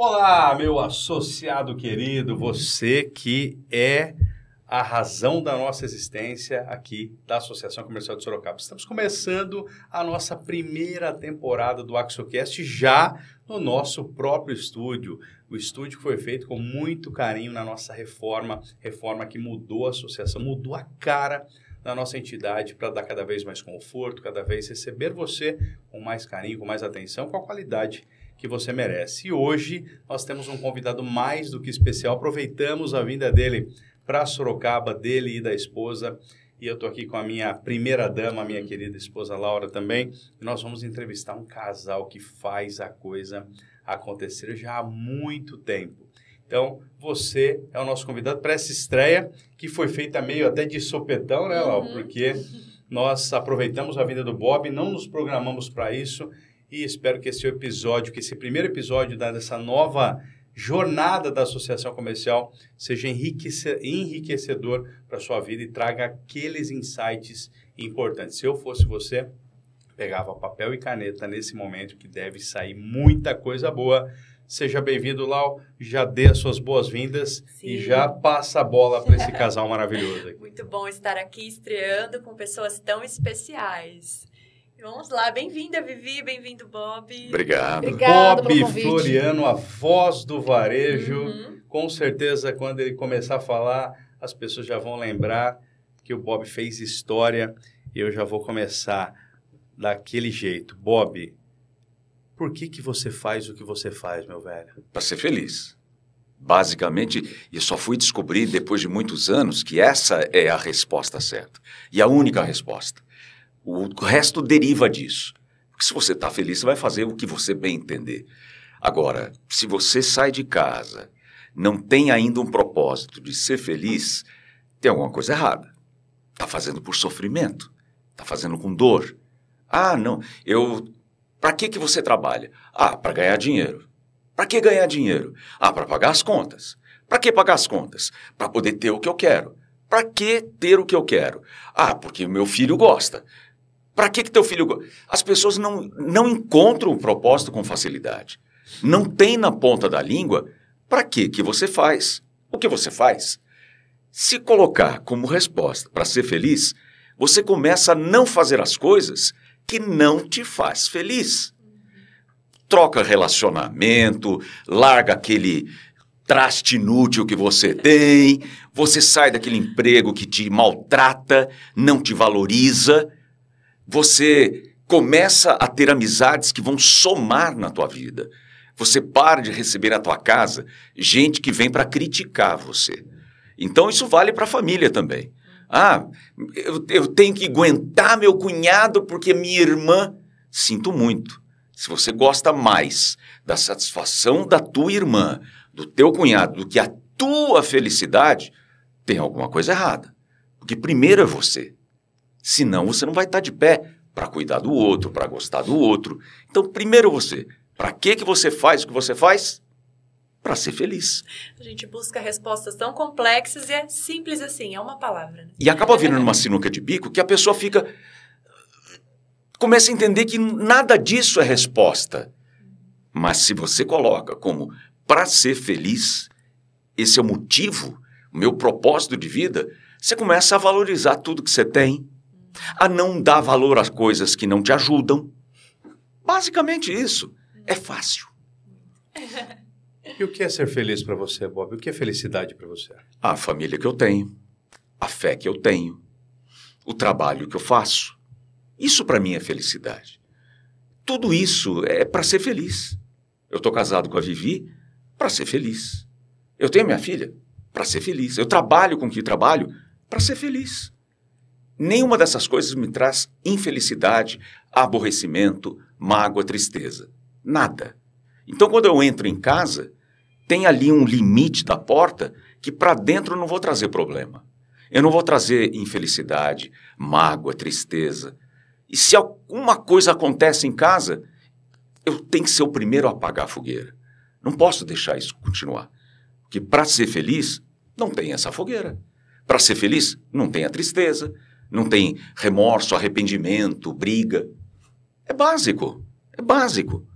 Olá, meu associado querido, você que é a razão da nossa existência aqui da Associação Comercial de Sorocaba. Estamos começando a nossa primeira temporada do AxoCast já no nosso próprio estúdio. O estúdio foi feito com muito carinho na nossa reforma, reforma que mudou a associação, mudou a cara da nossa entidade para dar cada vez mais conforto, cada vez receber você com mais carinho, com mais atenção, com a qualidade que você merece. E hoje nós temos um convidado mais do que especial. Aproveitamos a vinda dele para Sorocaba, dele e da esposa. E eu estou aqui com a minha primeira dama, minha querida esposa Laura também. E nós vamos entrevistar um casal que faz a coisa acontecer já há muito tempo. Então, você é o nosso convidado para essa estreia, que foi feita meio até de sopetão, né, Laura? Uhum. Porque nós aproveitamos a vinda do Bob, não nos programamos para isso e espero que esse episódio, que esse primeiro episódio dessa nova jornada da associação comercial seja enriquecedor para a sua vida e traga aqueles insights importantes. Se eu fosse você, pegava papel e caneta nesse momento que deve sair muita coisa boa. Seja bem-vindo, Lau. Já dê as suas boas-vindas e já passa a bola para esse casal maravilhoso. Muito bom estar aqui estreando com pessoas tão especiais. Vamos lá, bem-vinda, Vivi, bem-vindo, Bob. Obrigado. Obrigado Bob Floriano, a voz do varejo. Uhum. Com certeza, quando ele começar a falar, as pessoas já vão lembrar que o Bob fez história. E eu já vou começar daquele jeito. Bob, por que, que você faz o que você faz, meu velho? Para ser feliz. Basicamente, e só fui descobrir depois de muitos anos que essa é a resposta certa. E a única resposta. O resto deriva disso. Porque se você está feliz, você vai fazer o que você bem entender. Agora, se você sai de casa, não tem ainda um propósito de ser feliz, tem alguma coisa errada. Está fazendo por sofrimento, está fazendo com dor. Ah, não, eu. Para que, que você trabalha? Ah, para ganhar dinheiro. Para que ganhar dinheiro? Ah, para pagar as contas. Para que pagar as contas? Para poder ter o que eu quero. Para que ter o que eu quero? Ah, porque o meu filho gosta. Para que, que teu filho. As pessoas não, não encontram o propósito com facilidade. Não tem na ponta da língua para que, que você faz o que você faz. Se colocar como resposta para ser feliz, você começa a não fazer as coisas que não te faz feliz. Troca relacionamento, larga aquele traste inútil que você tem, você sai daquele emprego que te maltrata, não te valoriza você começa a ter amizades que vão somar na tua vida. Você para de receber na tua casa gente que vem para criticar você. Então isso vale para a família também. Ah, eu, eu tenho que aguentar meu cunhado porque minha irmã. Sinto muito. Se você gosta mais da satisfação da tua irmã, do teu cunhado, do que a tua felicidade, tem alguma coisa errada. Porque primeiro é você. Senão você não vai estar tá de pé para cuidar do outro, para gostar do outro. Então, primeiro você, para que que você faz o que você faz? Para ser feliz. A gente busca respostas tão complexas e é simples assim, é uma palavra. Né? E acaba vindo numa sinuca de bico que a pessoa fica começa a entender que nada disso é resposta. Mas se você coloca como para ser feliz, esse é o motivo, o meu propósito de vida, você começa a valorizar tudo que você tem, a não dar valor às coisas que não te ajudam. Basicamente isso. É fácil. E o que é ser feliz para você, Bob? O que é felicidade para você? A família que eu tenho, a fé que eu tenho, o trabalho que eu faço. Isso para mim é felicidade. Tudo isso é para ser feliz. Eu estou casado com a Vivi para ser feliz. Eu tenho minha filha para ser feliz. Eu trabalho com o que trabalho para ser feliz. Nenhuma dessas coisas me traz infelicidade, aborrecimento, mágoa, tristeza. Nada. Então, quando eu entro em casa, tem ali um limite da porta que para dentro eu não vou trazer problema. Eu não vou trazer infelicidade, mágoa, tristeza. E se alguma coisa acontece em casa, eu tenho que ser o primeiro a apagar a fogueira. Não posso deixar isso continuar. Porque para ser feliz, não tem essa fogueira. Para ser feliz, não tem a tristeza não tem remorso, arrependimento, briga. É básico. É básico.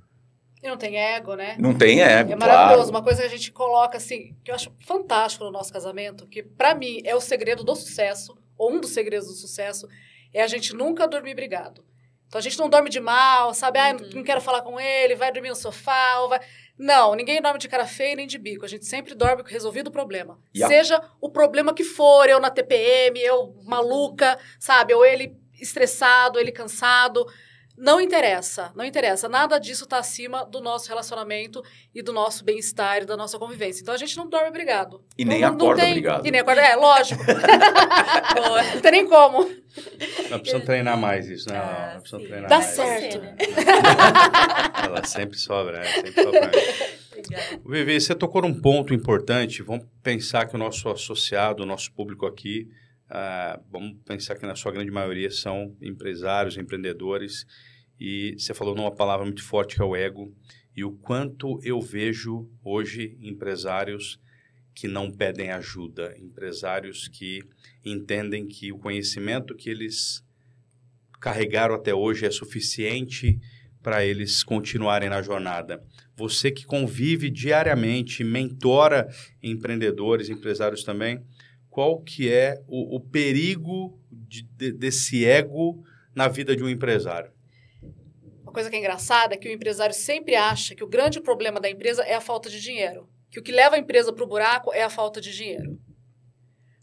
E não tem ego, né? Não tem ego. É maravilhoso. Claro. Uma coisa que a gente coloca assim, que eu acho fantástico no nosso casamento, que para mim é o segredo do sucesso, ou um dos segredos do sucesso, é a gente nunca dormir brigado. Então a gente não dorme de mal, sabe? Ah, não quero falar com ele, vai dormir no sofá, ou vai. Não, ninguém dorme de cara feia nem de bico. A gente sempre dorme resolvido o problema. Seja o problema que for, eu na TPM, eu maluca, sabe? Ou ele estressado, ele cansado. Não interessa, não interessa. Nada disso está acima do nosso relacionamento e do nosso bem-estar e da nossa convivência. Então a gente não dorme obrigado. E nem não, acorda obrigado. E nem acorda, é, lógico. não tem nem como. não precisa treinar mais isso, né? Ah, precisa precisamos treinar Dá mais. certo. Né? Ela sempre sobra, né? Sempre sobra. Vivi, você tocou num ponto importante. Vamos pensar que o nosso associado, o nosso público aqui, ah, vamos pensar que na sua grande maioria são empresários, empreendedores e você falou numa palavra muito forte que é o ego e o quanto eu vejo hoje empresários que não pedem ajuda, empresários que entendem que o conhecimento que eles carregaram até hoje é suficiente para eles continuarem na jornada. Você que convive diariamente, mentora empreendedores, empresários também, qual que é o, o perigo de, de, desse ego na vida de um empresário? Uma coisa que é engraçada é que o empresário sempre acha que o grande problema da empresa é a falta de dinheiro. Que o que leva a empresa para o buraco é a falta de dinheiro.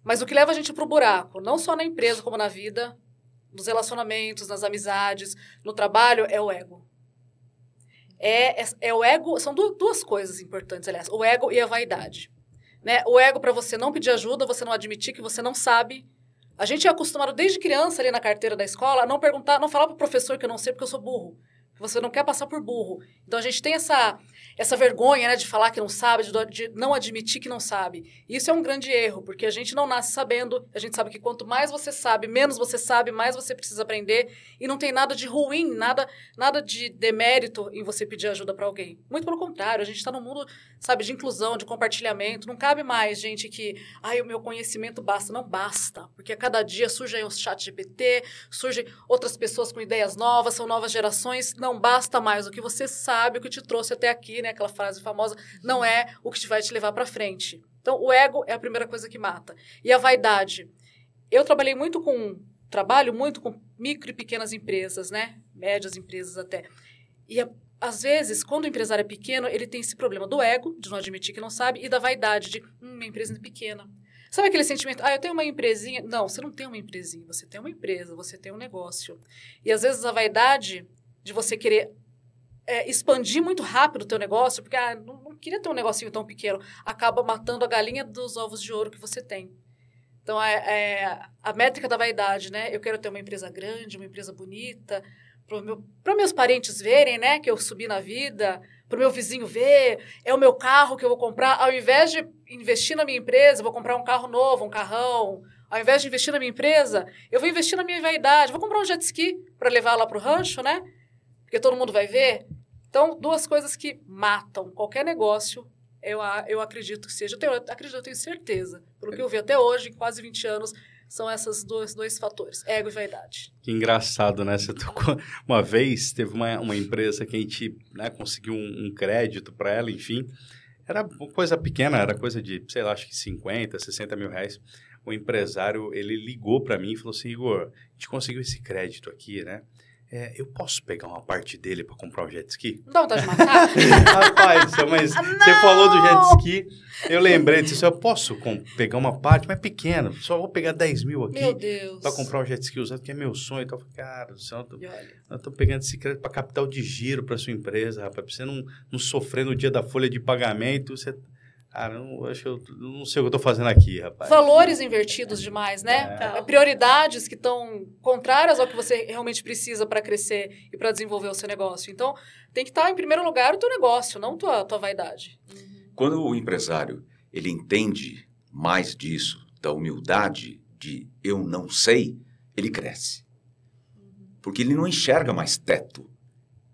Mas o que leva a gente para o buraco, não só na empresa como na vida, nos relacionamentos, nas amizades, no trabalho, é o ego. É, é, é o ego, são duas coisas importantes, aliás, o ego e a vaidade. Né? O ego para você não pedir ajuda, você não admitir que você não sabe. A gente é acostumado desde criança ali na carteira da escola a não perguntar, não falar para o professor que eu não sei porque eu sou burro. Você não quer passar por burro. Então a gente tem essa essa vergonha né, de falar que não sabe, de, de não admitir que não sabe. Isso é um grande erro, porque a gente não nasce sabendo, a gente sabe que quanto mais você sabe, menos você sabe, mais você precisa aprender, e não tem nada de ruim, nada, nada de demérito em você pedir ajuda para alguém. Muito pelo contrário, a gente está no mundo, sabe, de inclusão, de compartilhamento, não cabe mais gente que, ai, o meu conhecimento basta, não basta, porque a cada dia surgem os chat GPT, surgem outras pessoas com ideias novas, são novas gerações, não basta mais o que você sabe, o que te trouxe até aqui, né? né? Aquela frase famosa, não é o que te vai te levar para frente. Então, o ego é a primeira coisa que mata. E a vaidade. Eu trabalhei muito com trabalho muito com micro e pequenas empresas, né? Médias empresas até. E a, às vezes, quando o empresário é pequeno, ele tem esse problema do ego, de não admitir que não sabe, e da vaidade, de hum, minha empresa é pequena. Sabe aquele sentimento, ah, eu tenho uma empresinha. Não, você não tem uma empresinha, você tem uma empresa, você tem um negócio. E às vezes a vaidade de você querer é, expandir muito rápido o teu negócio, porque ah, não, não, queria ter um negocinho tão pequeno, acaba matando a galinha dos ovos de ouro que você tem. Então, é, é a métrica da vaidade, né? Eu quero ter uma empresa grande, uma empresa bonita, para meu, meus parentes verem, né, que eu subi na vida, para o meu vizinho ver, é o meu carro que eu vou comprar. Ao invés de investir na minha empresa, vou comprar um carro novo, um carrão. Ao invés de investir na minha empresa, eu vou investir na minha vaidade. Vou comprar um jet ski para levar lá para o rancho, né? Porque todo mundo vai ver. Então, duas coisas que matam qualquer negócio, eu, eu acredito que seja. Eu, tenho, eu acredito, eu tenho certeza. Pelo que eu vi até hoje, em quase 20 anos, são esses dois, dois fatores, ego e vaidade. Que engraçado, né? Você tocou... Uma vez teve uma, uma empresa que a gente né, conseguiu um, um crédito para ela, enfim. Era coisa pequena, era coisa de, sei lá, acho que 50, 60 mil reais. O empresário, ele ligou para mim e falou assim, Igor, a gente conseguiu esse crédito aqui, né? É, eu posso pegar uma parte dele para comprar o jet ski? Não, tá de matar. Rapaz, mas não! Ah, você falou do jet ski, eu lembrei disso. Eu posso pegar uma parte, mas é pequena, só vou pegar 10 mil aqui. Meu Deus. Pra comprar o um jet ski usado, que é meu sonho. Então, cara, do céu, eu tô, eu tô pegando esse crédito pra capital de giro pra sua empresa, rapaz. Pra você não, não sofrer no dia da folha de pagamento, você Cara, não, acho eu não sei o que eu tô fazendo aqui, rapaz. Valores invertidos demais, né? É. Então. Prioridades que estão contrárias ao que você realmente precisa para crescer e para desenvolver o seu negócio. Então, tem que estar tá em primeiro lugar o teu negócio, não tua tua vaidade. Uhum. Quando o empresário, ele entende mais disso, da humildade de eu não sei, ele cresce. Uhum. Porque ele não enxerga mais teto.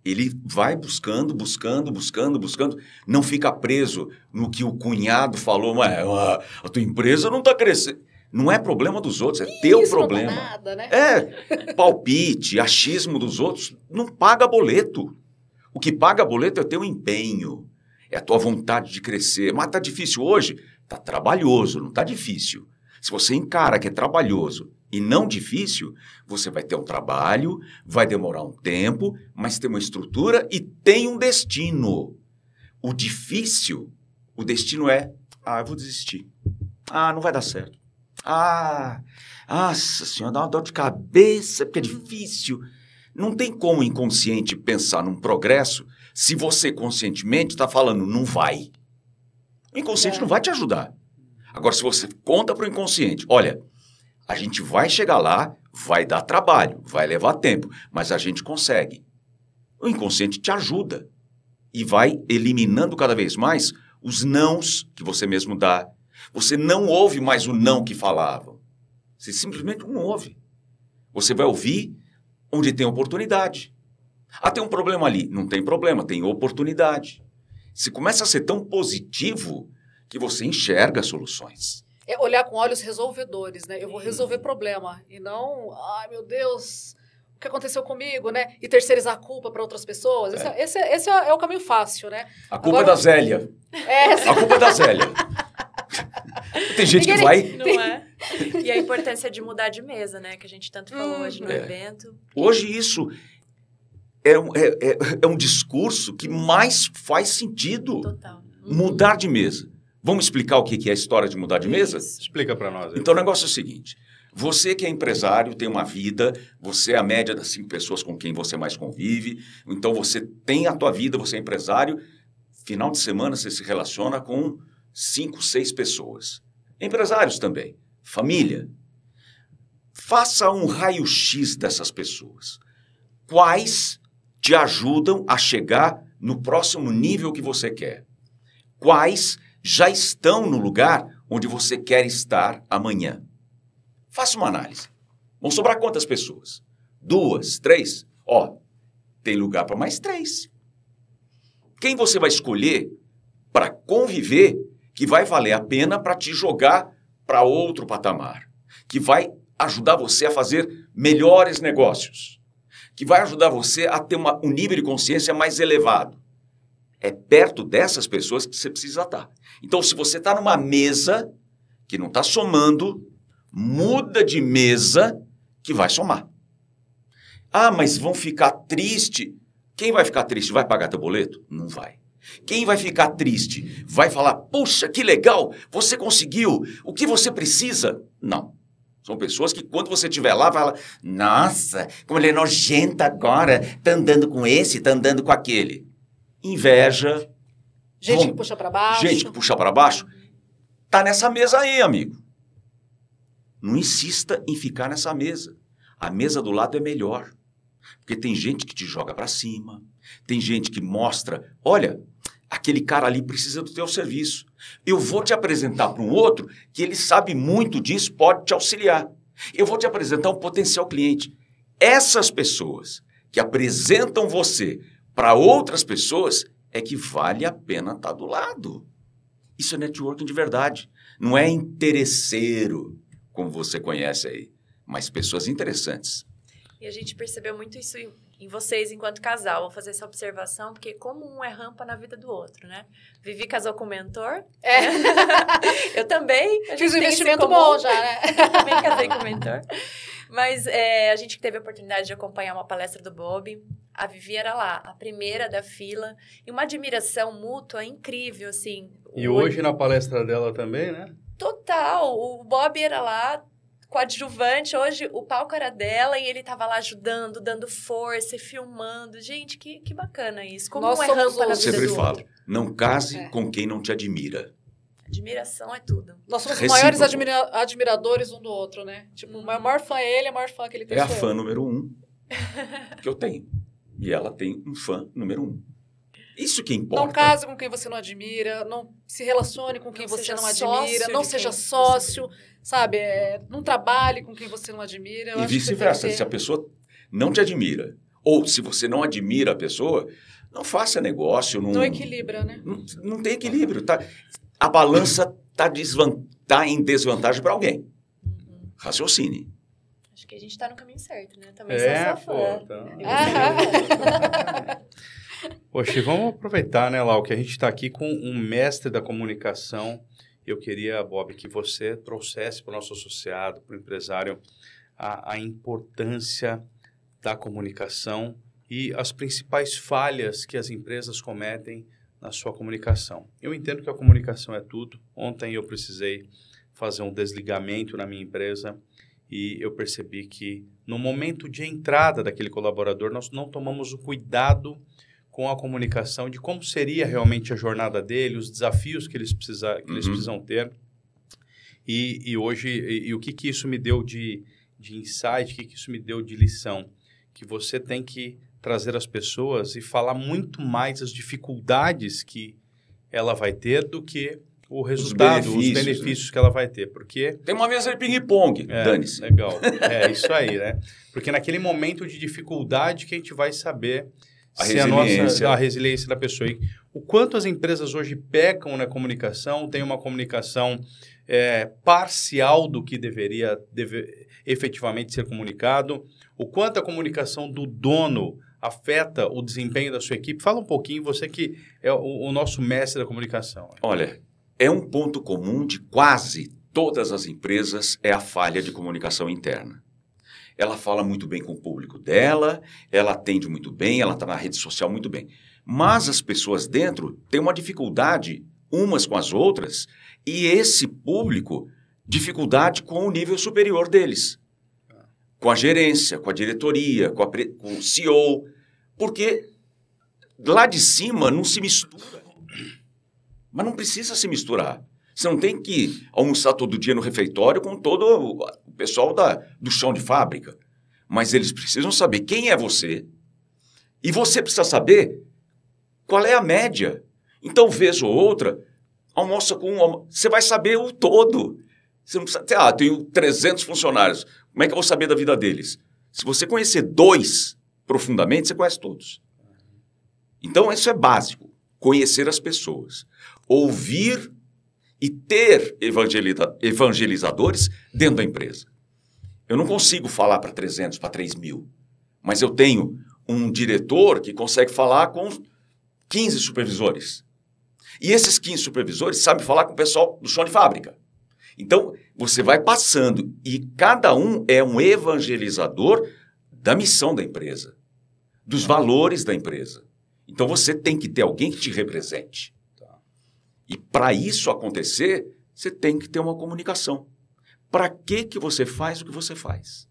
Ele vai buscando, buscando, buscando, buscando. Não fica preso no que o cunhado falou, mas a, tua empresa não está crescendo. Não é problema dos outros, é Isso, teu tá problema. Não nada, né? É palpite, achismo dos outros. Não paga boleto. O que paga boleto é o teu empenho, é a tua vontade de crescer. Mas tá difícil hoje? Tá trabalhoso, não tá difícil. Se você encara que é trabalhoso, e não difícil, você vai ter um trabalho, vai demorar um tempo, mas tem uma estrutura e tem um destino. O difícil, o destino é: ah, eu vou desistir. Ah, não vai dar certo. Ah, nossa senhora, dá uma dor de cabeça, porque é difícil. Não tem como o inconsciente pensar num progresso se você conscientemente está falando não vai. O inconsciente é. não vai te ajudar. Agora, se você conta para o inconsciente, olha, a gente vai chegar lá, vai dar trabalho, vai levar tempo, mas a gente consegue. O inconsciente te ajuda e vai eliminando cada vez mais os nãos que você mesmo dá. Você não ouve mais o não que falavam. Você simplesmente não ouve. Você vai ouvir onde tem oportunidade. Ah, tem um problema ali. Não tem problema, tem oportunidade. Se começa a ser tão positivo que você enxerga soluções é olhar com olhos resolvedores, né? Eu vou resolver problema e não, ai meu Deus, o que aconteceu comigo, né? E terceirizar a culpa para outras pessoas. Esse é. é esse, é, esse é, é, o caminho fácil, né? A culpa Agora, é da Zélia. É, assim... A culpa é da Zélia. Tem gente Ninguém que vai. Não é? E a importância de mudar de mesa, né? Que a gente tanto falou hum, hoje no hum, é. evento. Hoje isso é um, é, é, um discurso que mais faz sentido. Total. Mudar de mesa. Vamos explicar o que é a história de mudar de mesa? Isso. Explica para nós. Aí. Então, o negócio é o seguinte. Você que é empresário, tem uma vida, você é a média das cinco pessoas com quem você mais convive, então você tem a tua vida, você é empresário, final de semana você se relaciona com cinco, seis pessoas. Empresários também, família. Faça um raio-x dessas pessoas. Quais te ajudam a chegar no próximo nível que você quer? Quais já estão no lugar onde você quer estar amanhã. Faça uma análise. Vão sobrar quantas pessoas? Duas? Três? Ó, tem lugar para mais três. Quem você vai escolher para conviver que vai valer a pena para te jogar para outro patamar? Que vai ajudar você a fazer melhores negócios? Que vai ajudar você a ter uma, um nível de consciência mais elevado? É perto dessas pessoas que você precisa estar. Então, se você está numa mesa que não está somando, muda de mesa que vai somar. Ah, mas vão ficar triste. Quem vai ficar triste? Vai pagar teu boleto? Não vai. Quem vai ficar triste? Vai falar: "Poxa, que legal, você conseguiu o que você precisa?" Não. São pessoas que quando você estiver lá, vai lá, nossa, como ele é nojento agora, tá andando com esse, tá andando com aquele inveja. É. Gente que puxa para baixo. Gente que puxa para baixo. Tá nessa mesa aí, amigo. Não insista em ficar nessa mesa. A mesa do lado é melhor. Porque tem gente que te joga para cima, tem gente que mostra, olha, aquele cara ali precisa do teu serviço. Eu vou te apresentar para um outro que ele sabe muito disso, pode te auxiliar. Eu vou te apresentar um potencial cliente. Essas pessoas que apresentam você para outras pessoas, é que vale a pena estar tá do lado. Isso é networking de verdade. Não é interesseiro, como você conhece aí, mas pessoas interessantes. E a gente percebeu muito isso em vocês enquanto casal. Vou fazer essa observação, porque como um é rampa na vida do outro, né? Vivi casou com o mentor. É. eu também. Fiz um investimento bom já, né? eu também casei com o mentor. Mas é, a gente teve a oportunidade de acompanhar uma palestra do Bob a Vivi era lá, a primeira da fila, e uma admiração mútua incrível, assim. E hoje na palestra dela também, né? Total, o Bob era lá, coadjuvante, hoje o palco era dela e ele tava lá ajudando, dando força e filmando. Gente, que, que bacana isso. Como Nós é rampa na vida Sempre falo, outro. não case é. com quem não te admira. Admiração é tudo. Nós somos os maiores admira admiradores um do outro, né? Tipo, o uhum. maior fã é ele, o maior fã que ele tem. É a fã número um que eu tenho. E ela tem um fã número um. Isso que importa. Não case com quem você não admira, não se relacione com quem não você não admira, não seja sócio, é. sabe? É, não trabalhe com quem você não admira. Eu e vice-versa, se a pessoa não te admira, ou se você não admira a pessoa, não faça negócio. Não, não equilibra, né? Não, não tem equilíbrio. Tá, a balança está tá em desvantagem para alguém. Uhum. Raciocine a gente tá no caminho certo, né? Também é, sou então. sua fã. Pô, então... Poxa, vamos aproveitar, né, Lau, que a gente está aqui com um mestre da comunicação. Eu queria, Bob, que você trouxesse para o nosso associado, para o empresário, a, a importância da comunicação e as principais falhas que as empresas cometem na sua comunicação. Eu entendo que a comunicação é tudo. Ontem eu precisei fazer um desligamento na minha empresa e eu percebi que no momento de entrada daquele colaborador nós não tomamos o cuidado com a comunicação de como seria realmente a jornada dele, os desafios que eles, precisa, que eles uhum. precisam ter. E, e hoje, e, e, o que, que isso me deu de, de insight, o que, que isso me deu de lição? Que você tem que trazer as pessoas e falar muito mais as dificuldades que ela vai ter do que o resultado, os benefícios, os né? benefícios né? que ela vai ter, porque... Tem uma mesa de ping-pong, é, dane-se. Legal, é isso aí, né? Porque naquele momento de dificuldade que a gente vai saber a se resiliência. É a nossa né? a resiliência da pessoa. E o quanto as empresas hoje pecam na comunicação, tem uma comunicação é, parcial do que deveria deve, efetivamente ser comunicado, o quanto a comunicação do dono afeta o desempenho da sua equipe. Fala um pouquinho, você que é o, o nosso mestre da comunicação. Olha, é um ponto comum de quase todas as empresas é a falha de comunicação interna. Ela fala muito bem com o público dela, ela atende muito bem, ela está na rede social muito bem. Mas as pessoas dentro têm uma dificuldade umas com as outras e esse público dificuldade com o nível superior deles. Com a gerência, com a diretoria, com, a pre... com o CEO. Porque lá de cima não se mistura mas não precisa se misturar. Você não tem que almoçar todo dia no refeitório com todo o pessoal da, do chão de fábrica. Mas eles precisam saber quem é você e você precisa saber qual é a média. Então, vez ou outra, almoça com um. Você vai saber o todo. Você não precisa. Ah, tenho 300 funcionários. Como é que eu vou saber da vida deles? Se você conhecer dois profundamente, você conhece todos. Então, isso é básico. Conhecer as pessoas ouvir e ter evangelizadores dentro da empresa. Eu não consigo falar para 300, para 3 mil, mas eu tenho um diretor que consegue falar com 15 supervisores. E esses 15 supervisores sabem falar com o pessoal do chão de fábrica. Então, você vai passando e cada um é um evangelizador da missão da empresa, dos valores da empresa. Então, você tem que ter alguém que te represente. E para isso acontecer, você tem que ter uma comunicação. Para que, que você faz o que você faz?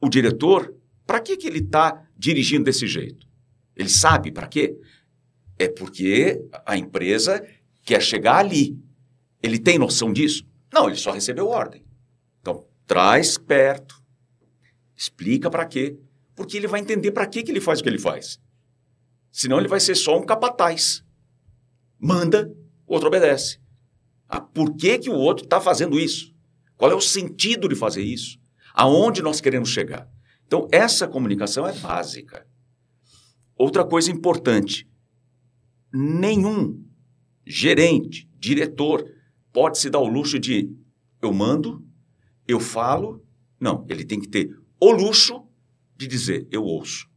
O diretor, para que, que ele está dirigindo desse jeito? Ele sabe para quê? É porque a empresa quer chegar ali. Ele tem noção disso? Não, ele só recebeu ordem. Então, traz perto, explica para quê, porque ele vai entender para que, que ele faz o que ele faz. Senão ele vai ser só um capataz. Manda o outro obedece. Ah, por que, que o outro está fazendo isso? Qual é o sentido de fazer isso? Aonde nós queremos chegar? Então, essa comunicação é básica. Outra coisa importante: nenhum gerente, diretor, pode se dar o luxo de eu mando, eu falo. Não, ele tem que ter o luxo de dizer eu ouço.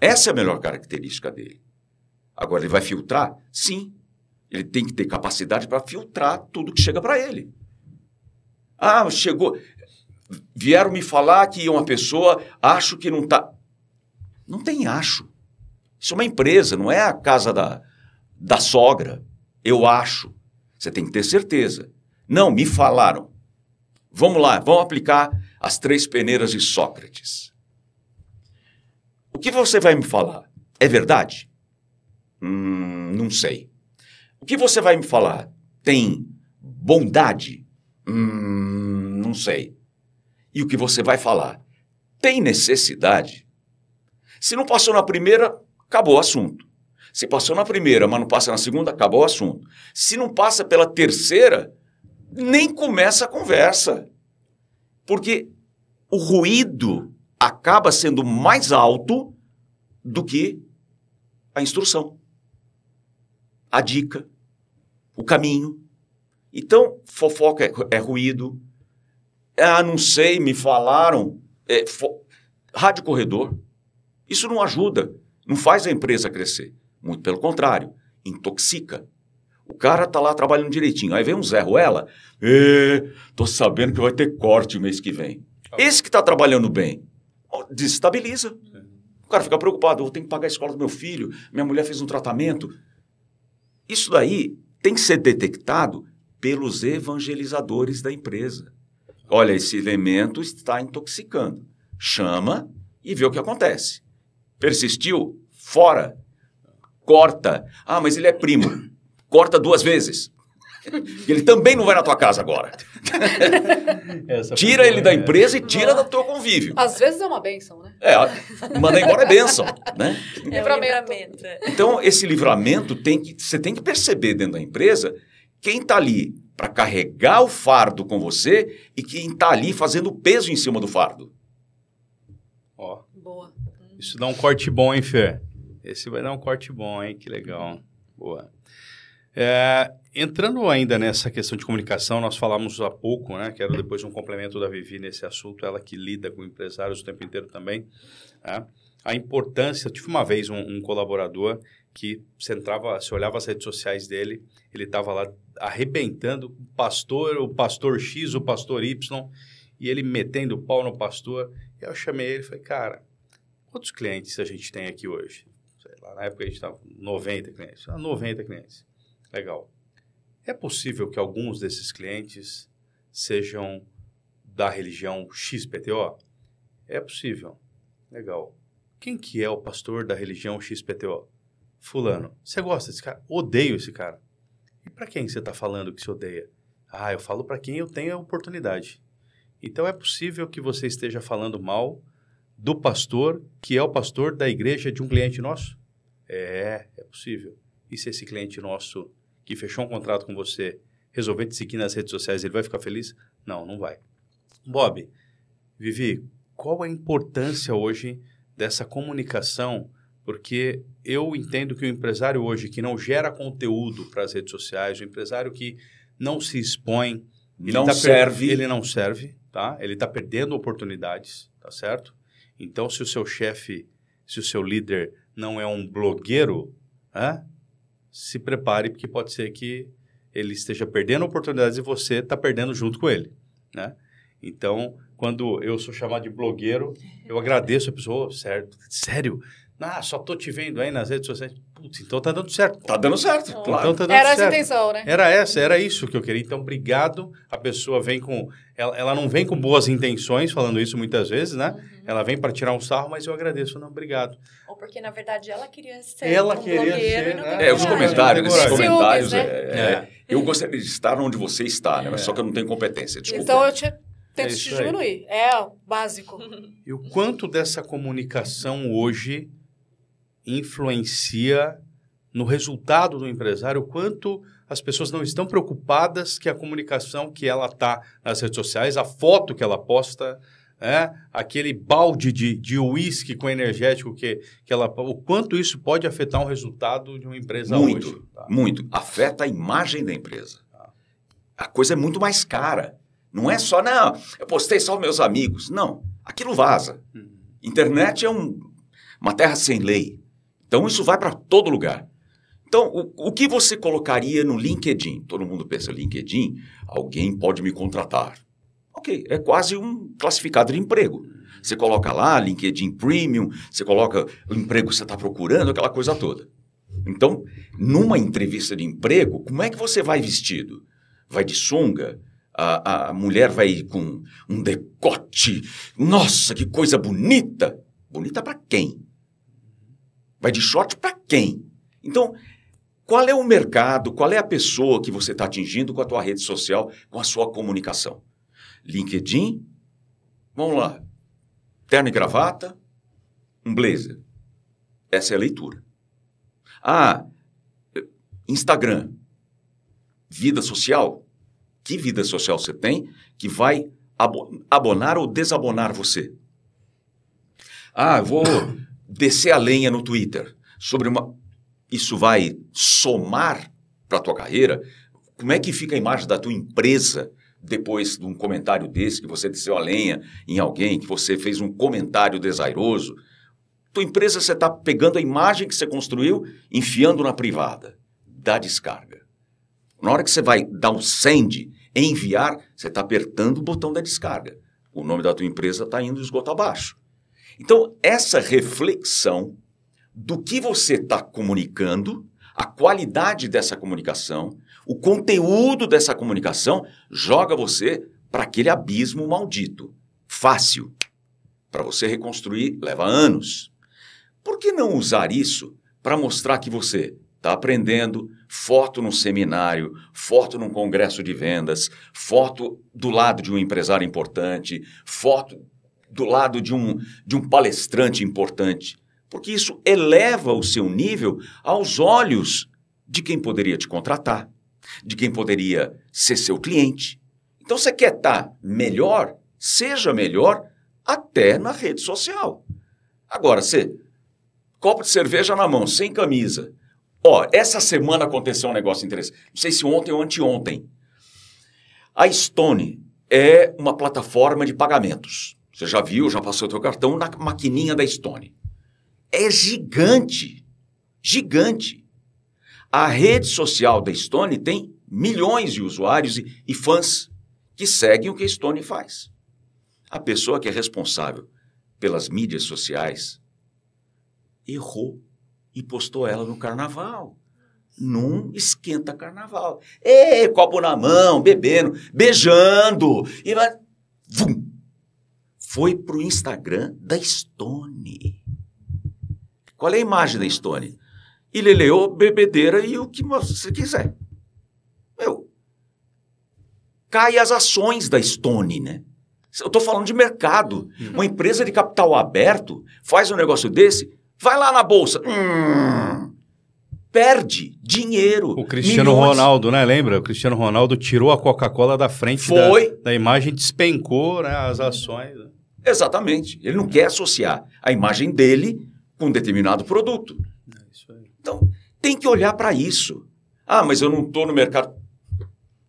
Essa é a melhor característica dele. Agora, ele vai filtrar? Sim. Ele tem que ter capacidade para filtrar tudo que chega para ele. Ah, chegou. Vieram me falar que uma pessoa acho que não está. Não tem acho. Isso é uma empresa, não é a casa da, da sogra. Eu acho. Você tem que ter certeza. Não, me falaram. Vamos lá, vamos aplicar as três peneiras de Sócrates. O que você vai me falar? É verdade? Hum, não sei. O que você vai me falar? Tem bondade? Hum, não sei. E o que você vai falar? Tem necessidade? Se não passou na primeira, acabou o assunto. Se passou na primeira, mas não passa na segunda, acabou o assunto. Se não passa pela terceira, nem começa a conversa. Porque o ruído acaba sendo mais alto do que a instrução, a dica, o caminho. Então, fofoca é, é ruído. É, ah, não sei, me falaram. É, fo... Rádio corredor. Isso não ajuda, não faz a empresa crescer. Muito pelo contrário, intoxica. O cara tá lá trabalhando direitinho. Aí vem um Zé Ruela, estou tô sabendo que vai ter corte o mês que vem. Esse que está trabalhando bem, desestabiliza. O cara fica preocupado, eu tenho que pagar a escola do meu filho, minha mulher fez um tratamento. Isso daí tem que ser detectado pelos evangelizadores da empresa. Olha, esse elemento está intoxicando. Chama e vê o que acontece. Persistiu? Fora. Corta. Ah, mas ele é primo. Corta duas vezes. Ele também não vai na tua casa agora. tira ele da é. empresa e tira do teu convívio. Às vezes é uma bênção, né? É, mandar embora é bênção, né? É um livramento. É. Então, esse livramento tem que você tem que perceber dentro da empresa quem está ali para carregar o fardo com você e quem está ali fazendo peso em cima do fardo. Ó. Boa. Isso dá um corte bom, hein, Fê? Esse vai dar um corte bom, hein? Que legal. Boa. É, Entrando ainda nessa questão de comunicação, nós falamos há pouco, né? Quero depois um complemento da Vivi nesse assunto, ela que lida com empresários o tempo inteiro também. Né? A importância, eu tive uma vez um, um colaborador que você entrava, se olhava as redes sociais dele, ele estava lá arrebentando o pastor, o pastor X, o pastor Y, e ele metendo o pau no pastor. E eu chamei ele e falei, cara, quantos clientes a gente tem aqui hoje? Sei lá, na época a gente estava 90 clientes. 90 clientes. Legal. É possível que alguns desses clientes sejam da religião XPTO? É possível. Legal. Quem que é o pastor da religião XPTO? Fulano. Você gosta desse cara? Odeio esse cara. E para quem você está falando que se odeia? Ah, eu falo para quem eu tenho a oportunidade. Então é possível que você esteja falando mal do pastor que é o pastor da igreja de um cliente nosso? É, é possível. E se esse cliente nosso que fechou um contrato com você resolver te seguir nas redes sociais, ele vai ficar feliz? Não, não vai. Bob, Vivi, qual a importância hoje dessa comunicação? Porque eu entendo que o empresário hoje que não gera conteúdo para as redes sociais, o empresário que não se expõe, ele não tá serve. Ele não serve, tá? Ele está perdendo oportunidades, tá certo? Então, se o seu chefe, se o seu líder não é um blogueiro, é? se prepare, porque pode ser que ele esteja perdendo oportunidades e você está perdendo junto com ele, né? Então, quando eu sou chamado de blogueiro, eu agradeço a pessoa, oh, sério, ah, só tô te vendo aí nas redes sociais. Putz, então tá dando certo. Tá dando certo, então, claro. Então tá dando era certo. essa a intenção, né? Era essa, era isso que eu queria. Então, obrigado. A pessoa vem com. Ela, ela não vem com boas intenções, falando isso muitas vezes, né? Uhum. Ela vem para tirar um sarro, mas eu agradeço, não, obrigado. Ou porque, na verdade, ela queria ser. Ela um queria ser. Né? É, né? é, os comentários, esses comentários. Ciúmes, né? é, é. Eu gostaria de estar onde você está, né? Mas é. só que eu não tenho competência. Desculpa. Então, eu te, tento é te diminuir. É, básico. E o quanto dessa comunicação hoje influencia no resultado do empresário, o quanto as pessoas não estão preocupadas que a comunicação que ela está nas redes sociais, a foto que ela posta, é, aquele balde de uísque com energético que, que ela. O quanto isso pode afetar um resultado de uma empresa muito, hoje? Tá? Muito. Afeta a imagem da empresa. A coisa é muito mais cara. Não é só, não, eu postei só meus amigos. Não. Aquilo vaza. Uhum. Internet é um, uma terra sem lei. Então, isso vai para todo lugar. Então, o, o, que você colocaria no LinkedIn? Todo mundo pensa, LinkedIn, alguém pode me contratar. Ok, é quase um classificado de emprego. Você coloca lá LinkedIn Premium, você coloca o emprego que você está procurando, aquela coisa toda. Então, numa entrevista de emprego, como é que você vai vestido? Vai de sunga? A, a mulher vai com um decote? Nossa, que coisa bonita! Bonita para quem? Vai de short para quem? Então, qual é o mercado, qual é a pessoa que você está atingindo com a tua rede social, com a sua comunicação? LinkedIn, vamos lá, terno e gravata, um blazer. Essa é a leitura. Ah, Instagram, vida social. Que vida social você tem que vai abonar ou desabonar você? Ah, vou descer a lenha no Twitter sobre uma. Isso vai somar para a tua carreira? Como é que fica a imagem da tua empresa depois de um comentário desse, que você desceu a lenha em alguém, que você fez um comentário desairoso? Tua empresa, você está pegando a imagem que você construiu, enfiando na privada. Dá descarga. Na hora que você vai dar um send, enviar, você está apertando o botão da descarga. O nome da tua empresa está indo esgoto abaixo. Então, essa reflexão do que você está comunicando, a qualidade dessa comunicação, o conteúdo dessa comunicação, joga você para aquele abismo maldito. Fácil. Para você reconstruir, leva anos. Por que não usar isso para mostrar que você está aprendendo, foto num seminário, foto num congresso de vendas, foto do lado de um empresário importante, foto do lado de um, de um palestrante importante, porque isso eleva o seu nível aos olhos de quem poderia te contratar, de quem poderia ser seu cliente. Então, você quer estar melhor? Seja melhor até na rede social. Agora, você, copo de cerveja na mão, sem camisa. Ó, essa semana aconteceu um negócio interessante. Não sei se ontem ou anteontem. A Stone é uma plataforma de pagamentos. Você já viu, já passou o teu cartão na maquininha da Stone. É gigante, gigante. A rede social da Stone tem milhões de usuários e, e fãs que seguem o que a Stone faz. A pessoa que é responsável pelas mídias sociais errou e postou ela no carnaval. Num esquenta carnaval. Ei, copo na mão, bebendo, beijando. E vai. Vum! foi para o Instagram da Stone. Qual é a imagem da Stone? Ele leu bebedeira e o que você quiser. Meu, cai as ações da Stone, né? Eu estou falando de mercado. Uhum. Uma empresa de capital aberto faz um negócio desse, vai lá na bolsa. Hum, perde dinheiro. O Cristiano milhões. Ronaldo, né? Lembra? O Cristiano Ronaldo tirou a Coca-Cola da frente Foi. Da, da imagem, despencou né, as ações. Né? Exatamente. Ele não quer associar a imagem dele com um determinado produto. É, então, tem que olhar para isso. Ah, mas eu não estou no mercado.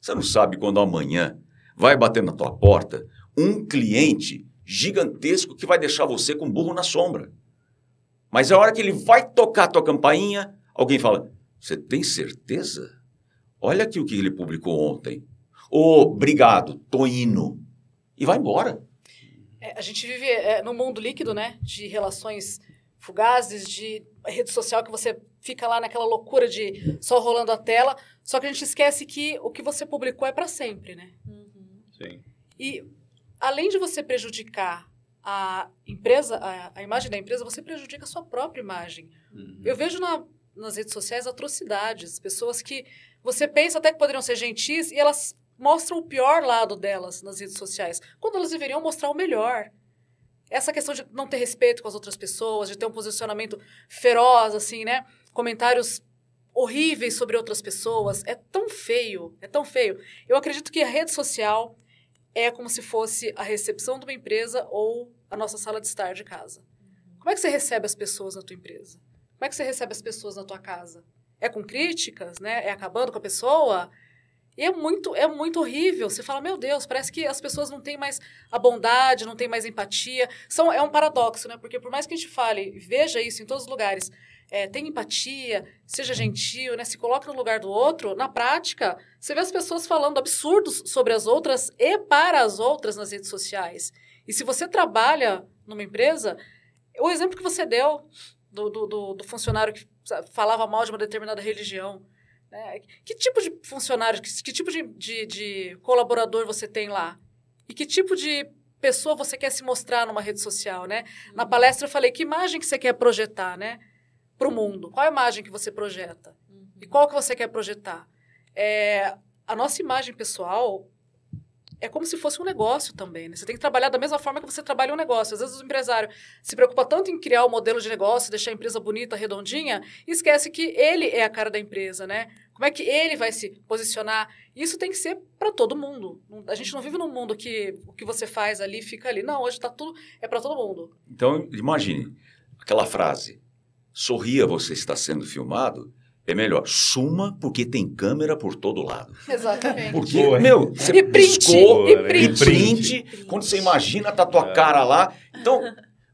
Você não sabe quando amanhã vai bater na tua porta um cliente gigantesco que vai deixar você com burro na sombra. Mas a hora que ele vai tocar a tua campainha, alguém fala: Você tem certeza? Olha aqui o que ele publicou ontem. Obrigado, Toino. E vai embora. É, a gente vive é, num mundo líquido, né? De relações fugazes, de rede social que você fica lá naquela loucura de só rolando a tela. Só que a gente esquece que o que você publicou é para sempre, né? Uhum. Sim. E além de você prejudicar a empresa, a, a, imagem da empresa, você prejudica a sua própria imagem. Uhum. Eu vejo na, nas redes sociais atrocidades, pessoas que você pensa até que poderiam ser gentis e elas mostram o pior lado delas nas redes sociais, quando elas deveriam mostrar o melhor. Essa questão de não ter respeito com as outras pessoas, de ter um posicionamento feroz, assim, né? Comentários horríveis sobre outras pessoas. É tão feio, é tão feio. Eu acredito que a rede social é como se fosse a recepção de uma empresa ou a nossa sala de estar de casa. Como é que você recebe as pessoas na tua empresa? Como é que você recebe as pessoas na tua casa? É com críticas, né? É acabando com a pessoa? E é muito, é muito horrível. Você fala, meu Deus, parece que as pessoas não têm mais a bondade, não têm mais empatia. São, é um paradoxo, né? Porque por mais que a gente fale, veja isso em todos os lugares, é, tem empatia, seja gentil, né? Se coloque no lugar do outro. Na prática, você vê as pessoas falando absurdos sobre as outras e para as outras nas redes sociais. E se você trabalha numa empresa, o exemplo que você deu do, do, do, do funcionário que falava mal de uma determinada religião, né? Que tipo de funcionário, que, que tipo de, de, de colaborador você tem lá? E que tipo de pessoa você quer se mostrar numa rede social, né? Na uhum. palestra eu falei, que imagem que você quer projetar, né? Para o uhum. mundo. Qual a imagem que você projeta? Uhum. E qual que você quer projetar? É, a nossa imagem pessoal é como se fosse um negócio também, né? Você tem que trabalhar da mesma forma que você trabalha um negócio. Às vezes o empresário se preocupa tanto em criar o um modelo de negócio, deixar a empresa bonita, redondinha, e esquece que ele é a cara da empresa, né? Como é que ele vai se posicionar? Isso tem que ser para todo mundo. A gente não vive num mundo que o que você faz ali fica ali. Não, hoje está tudo é para todo mundo. Então imagine aquela frase: sorria, você está sendo filmado. É melhor, suma porque tem câmera por todo lado. Exatamente. Porque, Boa, meu, você e print, piscou, e né? print. E print, print. Quando você imagina, tá a tua é. cara lá. Então,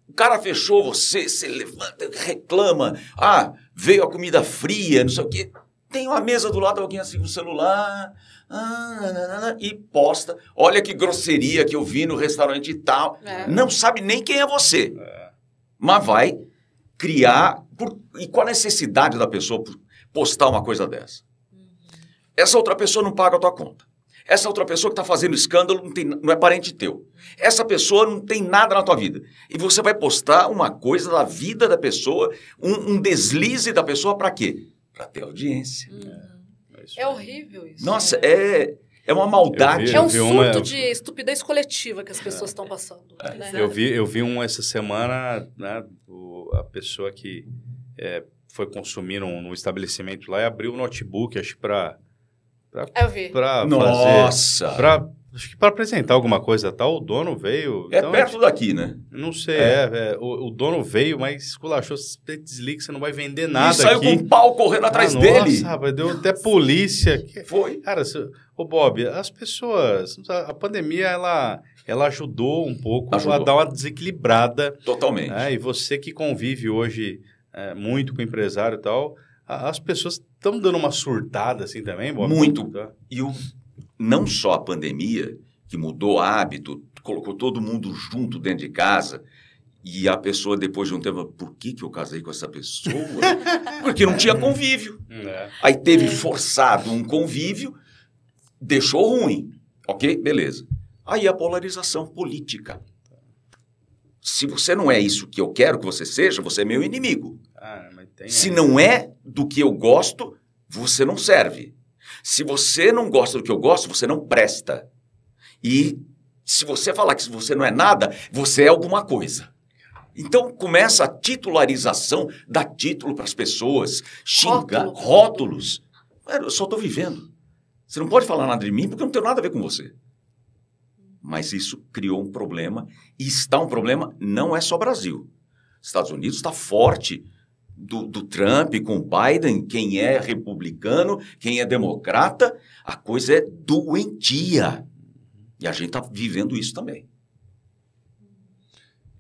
o cara fechou você, você levanta, reclama. Ah, veio a comida fria, não sei o quê. Tem uma mesa do lado, alguém assim com o celular, ah, e posta. Olha que grosseria que eu vi no restaurante e tal. É. Não sabe nem quem é você. É. Mas vai criar. Por, e qual a necessidade da pessoa postar uma coisa dessa? Essa outra pessoa não paga a tua conta. Essa outra pessoa que está fazendo escândalo não, tem, não é parente teu. Essa pessoa não tem nada na tua vida. E você vai postar uma coisa da vida da pessoa, um, um deslize da pessoa para quê? para ter audiência. Uhum. É, é, é horrível isso. Nossa, né? é, é uma maldade. Vi, é um surto uma... de estupidez coletiva que as pessoas estão passando. É. Né? Eu, vi, eu vi um essa semana, né, o, a pessoa que é, foi consumir num, num, estabelecimento lá e abriu o notebook, acho que para... Pra, eu vi. Pra Nossa! Fazer, pra Acho que para apresentar alguma coisa tal, o dono veio. É então, perto gente, daqui, né? Não sei, é. é, é o, o, dono veio, mas esculachou, você desliga, você não vai vender nada. E saiu aqui. com um pau correndo atrás ah, dele. Nossa, rapaz, deu até polícia. Foi. Cara, se, ô Bob, as pessoas. A, pandemia, ela, ela ajudou um pouco ajudou. a dar uma desequilibrada. Totalmente. Né? E você que convive hoje é, muito com empresário e tal, a, as pessoas estão dando uma surtada assim também, Bob? Muito. Tá? E o não só a pandemia, que mudou hábito, colocou todo mundo junto dentro de casa, e a pessoa, depois de um tempo, por que, que eu casei com essa pessoa? Porque não tinha convívio. É. Aí teve forçado um convívio, deixou ruim. Ok? Beleza. Aí a polarização política. Se você não é isso que eu quero que você seja, você é meu inimigo. Ah, Se não é do que eu gosto, você não serve. Se você não gosta do que eu gosto, você não presta. E se você falar que você não é nada, você é alguma coisa. Então começa a titularização, dá título para as pessoas, xinga, rótulos. Eu só estou vivendo. Você não pode falar nada de mim porque eu não tenho nada a ver com você. Mas isso criou um problema e está um problema, não é só Brasil. Estados Unidos está forte do, do Trump com o Biden, quem é republicano, quem é democrata, a coisa é doentia. E a gente está vivendo isso também.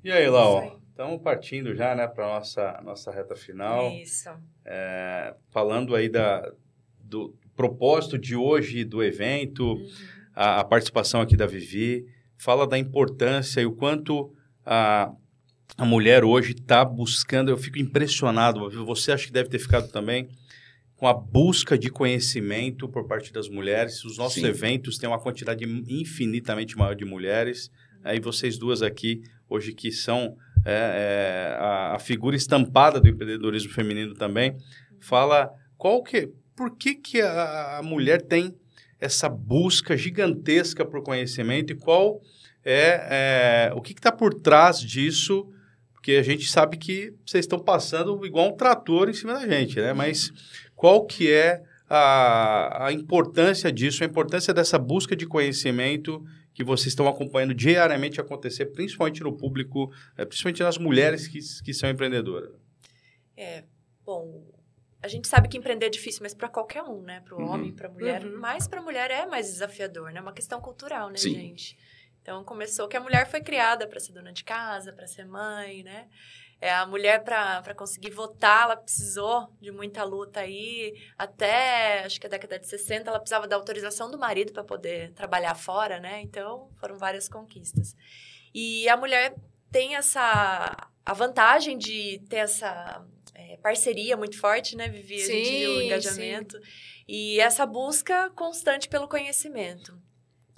E aí, Lau? Estamos partindo já né, para a nossa, nossa reta final. Isso. É, falando aí da, do propósito de hoje do evento, uhum. a, a, participação aqui da Vivi, fala da importância e o quanto a, a mulher hoje está buscando, eu fico impressionado, você acha que deve ter ficado também, com a busca de conhecimento por parte das mulheres. Os nossos Sim. eventos têm uma quantidade infinitamente maior de mulheres. Aí vocês duas aqui, hoje que são é, é, a, a, figura estampada do empreendedorismo feminino também, fala qual que, por que, que a, a mulher tem essa busca gigantesca por conhecimento e qual é, é, o que está por trás disso porque a gente sabe que vocês estão passando igual um trator em cima da gente, né? Mas qual que é a, a importância disso, a importância dessa busca de conhecimento que vocês estão acompanhando diariamente acontecer, principalmente no público, eh, principalmente nas mulheres que, que são empreendedoras? É, bom, a gente sabe que empreender é difícil, mas para qualquer um, né? Para o uhum. homem, para a mulher. Uhum. Mas para a mulher é mais desafiador, né? É uma questão cultural, né, Sim. gente? Então começou que a mulher foi criada para ser dona de casa, para ser mãe, né? É, a mulher, para conseguir votar, ela precisou de muita luta aí. Até, acho que a década de 60, ela precisava da autorização do marido para poder trabalhar fora, né? Então, foram várias conquistas. E a mulher tem essa... A vantagem de ter essa é, parceria muito forte, né, Vivi? Sim, a gente o engajamento. Sim. E essa busca constante pelo conhecimento.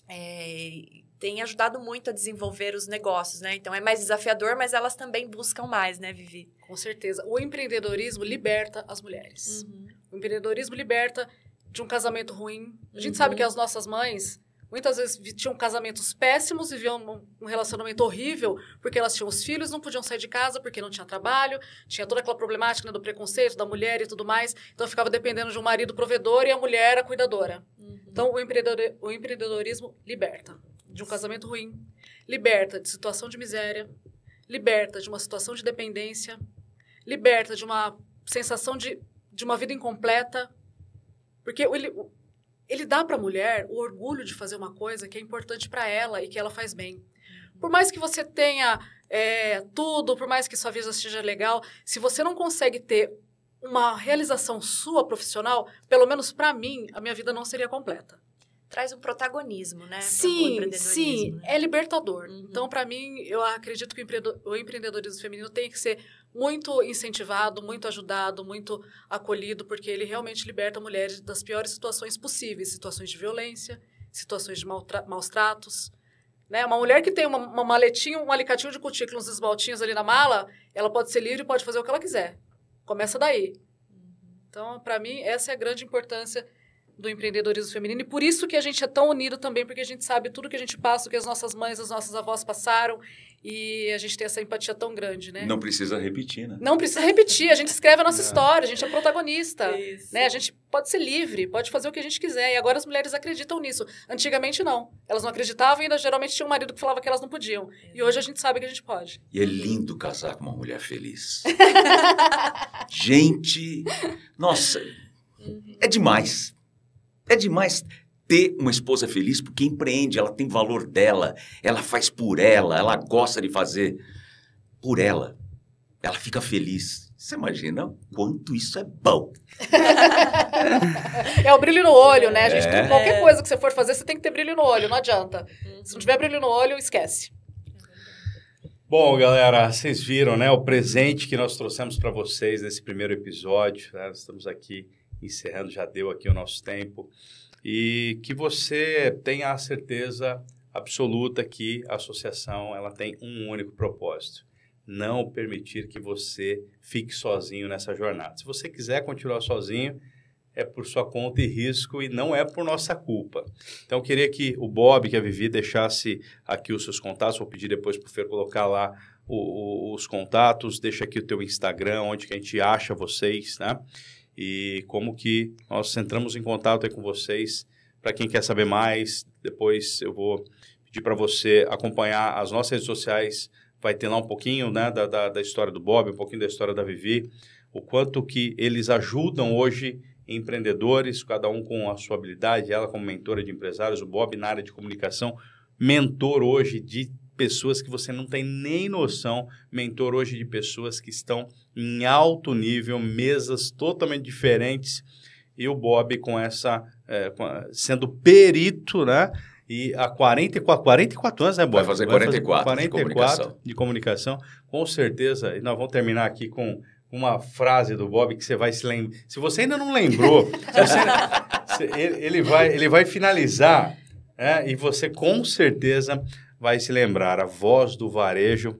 É, tem ajudado muito a desenvolver os negócios, né? Então é mais desafiador, mas elas também buscam mais, né, Vivi? Com certeza. O empreendedorismo liberta as mulheres. Uhum. O empreendedorismo liberta de um casamento ruim. A gente uhum. sabe que as nossas mães muitas vezes tinham casamentos péssimos, viviam um relacionamento horrível, porque elas tinham os filhos, não podiam sair de casa porque não tinha trabalho, tinha toda aquela problemática né, do preconceito da mulher e tudo mais. Então ficava dependendo de um marido provedor e a mulher a cuidadora. Uhum. Então o, empreendedor, o empreendedorismo liberta de um casamento ruim, liberta de situação de miséria, liberta de uma situação de dependência, liberta de uma sensação de, de uma vida incompleta. Porque ele, ele dá para a mulher o orgulho de fazer uma coisa que é importante para ela e que ela faz bem. Por mais que você tenha é, tudo, por mais que sua vida seja legal, se você não consegue ter uma realização sua profissional, pelo menos para mim, a minha vida não seria completa traz um protagonismo, né? Sim, sim, né? é libertador. Uhum. Então, para mim, eu acredito que o empreendedorismo feminino tem que ser muito incentivado, muito ajudado, muito acolhido, porque ele realmente liberta mulheres das piores situações possíveis, situações de violência, situações de maus tratos. Né? Uma mulher que tem uma, uma maletinha, um alicatinho de cutícula, uns esmaltinhos ali na mala, ela pode ser livre, pode fazer o que ela quiser. Começa daí. Uhum. Então, para mim, essa é a grande importância do empreendedorismo feminino e por isso que a gente é tão unido também, porque a gente sabe tudo que a gente passa, o que as nossas mães, as nossas avós passaram e a gente tem essa empatia tão grande, né? Não precisa repetir, né? Não precisa repetir, a gente escreve a nossa é. história, a gente é protagonista, isso. né? A gente pode ser livre, pode fazer o que a gente quiser e agora as mulheres acreditam nisso. Antigamente não, elas não acreditavam e ainda geralmente tinha um marido que falava que elas não podiam e hoje a gente sabe que a gente pode. E é lindo casar com uma mulher feliz. gente, nossa, é demais. É demais ter uma esposa feliz porque empreende, ela tem valor dela, ela faz por ela, ela gosta de fazer por ela. Ela fica feliz. Você imagina quanto isso é bom. é o brilho no olho, né, gente? É. Qualquer coisa que você for fazer, você tem que ter brilho no olho, não adianta. Uhum. Se não tiver brilho no olho, esquece. Bom, galera, vocês viram, né, o presente que nós trouxemos para vocês nesse primeiro episódio. Né? Estamos aqui encerrando, já deu aqui o nosso tempo, e que você tenha a certeza absoluta que a associação ela tem um único propósito, não permitir que você fique sozinho nessa jornada. Se você quiser continuar sozinho, é por sua conta e risco e não é por nossa culpa. Então, eu queria que o Bob, que a Vivi, deixasse aqui os seus contatos. Vou pedir depois para o Fer colocar lá o, o, os contatos. Deixa aqui o teu Instagram, onde que a gente acha vocês, né? e como que nós entramos em contato com vocês. Para quem quer saber mais, depois eu vou pedir para você acompanhar as nossas redes sociais, vai ter lá um pouquinho né, da, da, da história do Bob, um pouquinho da história da Vivi, o quanto que eles ajudam hoje empreendedores, cada um com a sua habilidade, ela como mentora de empresários, o Bob na área de comunicação, mentor hoje de pessoas que você não tem nem noção, mentor hoje de pessoas que estão em alto nível, mesas totalmente diferentes, e o Bob com essa, é, sendo perito, né? E há 44, 44 anos, né, Bob? Vai fazer 44, Vai fazer 44 de, comunicação. de comunicação. Com certeza, e nós vamos terminar aqui com uma frase do Bob que você vai se lembrar. Se você ainda não lembrou, você... ele, vai, ele vai finalizar é, e você com certeza vai se lembrar, a voz do varejo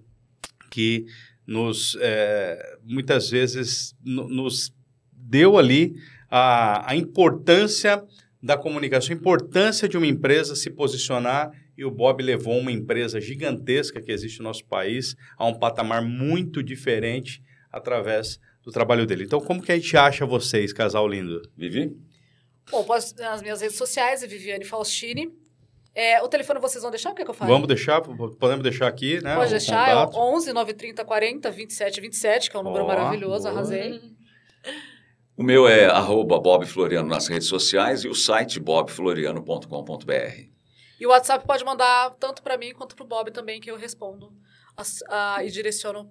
que nos, é, muitas vezes, nos deu ali a, a importância da comunicação, a importância de uma empresa se posicionar e o Bob levou uma empresa gigantesca que existe no nosso país a um patamar muito diferente através do trabalho dele. Então, como que a gente acha vocês, casal lindo? Vivi? Bom, posso, nas minhas redes sociais, é Viviane Faustini, é, o telefone vocês vão deixar? O que, é que eu falo? Vamos deixar, podemos deixar aqui, né? Pode deixar, é contato. é 11 930 40 27 27, que é um número oh, maravilhoso, boa. arrasei. O meu é arroba Bob Floriano nas redes sociais e o site bobfloriano.com.br. E o WhatsApp pode mandar tanto para mim quanto para o Bob também, que eu respondo a, a, e direciono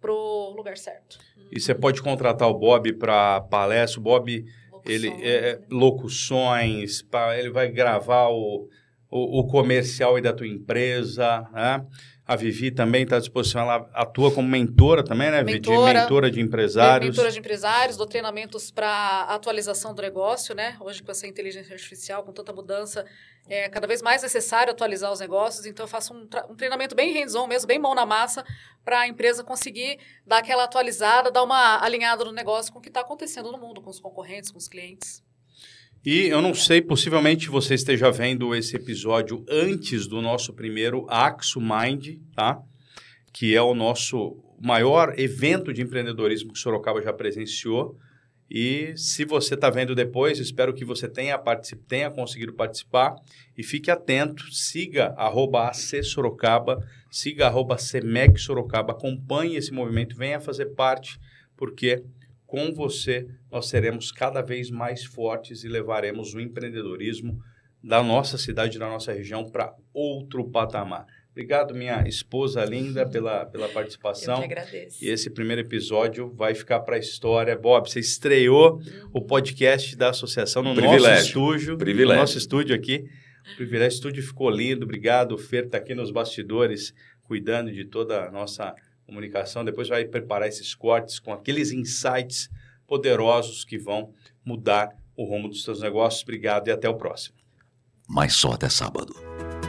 para o lugar certo. E você pode contratar o Bob para palestra, o Bob... Locuções, ele né? é, é, locuções, pra, ele vai gravar o, o, o comercial e da tua empresa, né? A Vivi também está à disposição, ela atua como mentora também, né, Vivi? Mentora, de mentora de empresários. É, mentora de empresários, dou treinamentos para atualização do negócio, né? Hoje com essa inteligência artificial, com tanta mudança, é cada vez mais necessário atualizar os negócios. Então, eu faço um, um treinamento bem hands-on mesmo, bem mão na massa, para a empresa conseguir dar aquela atualizada, dar uma alinhada no negócio com o que está acontecendo no mundo, com os concorrentes, com os clientes. E eu não sei, possivelmente você esteja vendo esse episódio antes do nosso primeiro Axo Mind, tá? Que é o nosso maior evento de empreendedorismo que Sorocaba já presenciou. E se você está vendo depois, espero que você tenha, particip... tenha conseguido participar e fique atento, siga arroba AC Sorocaba, siga arroba CMEC Sorocaba, acompanhe esse movimento, venha fazer parte, porque com você nós seremos cada vez mais fortes e levaremos o empreendedorismo da nossa cidade, da nossa região para outro patamar. Obrigado, minha esposa linda, pela, pela participação. Eu que agradeço. E esse primeiro episódio vai ficar para a história. Bob, você estreou uhum. o podcast da associação no Privilégio. nosso estúdio. Privilégio. No nosso estúdio aqui. O Privilégio Estúdio ficou lindo. Obrigado. Fer está aqui nos bastidores, cuidando de toda a nossa comunicação, depois vai preparar esses cortes com aqueles insights poderosos que vão mudar o rumo dos seus negócios. Obrigado e até o próximo. Mais só até sábado.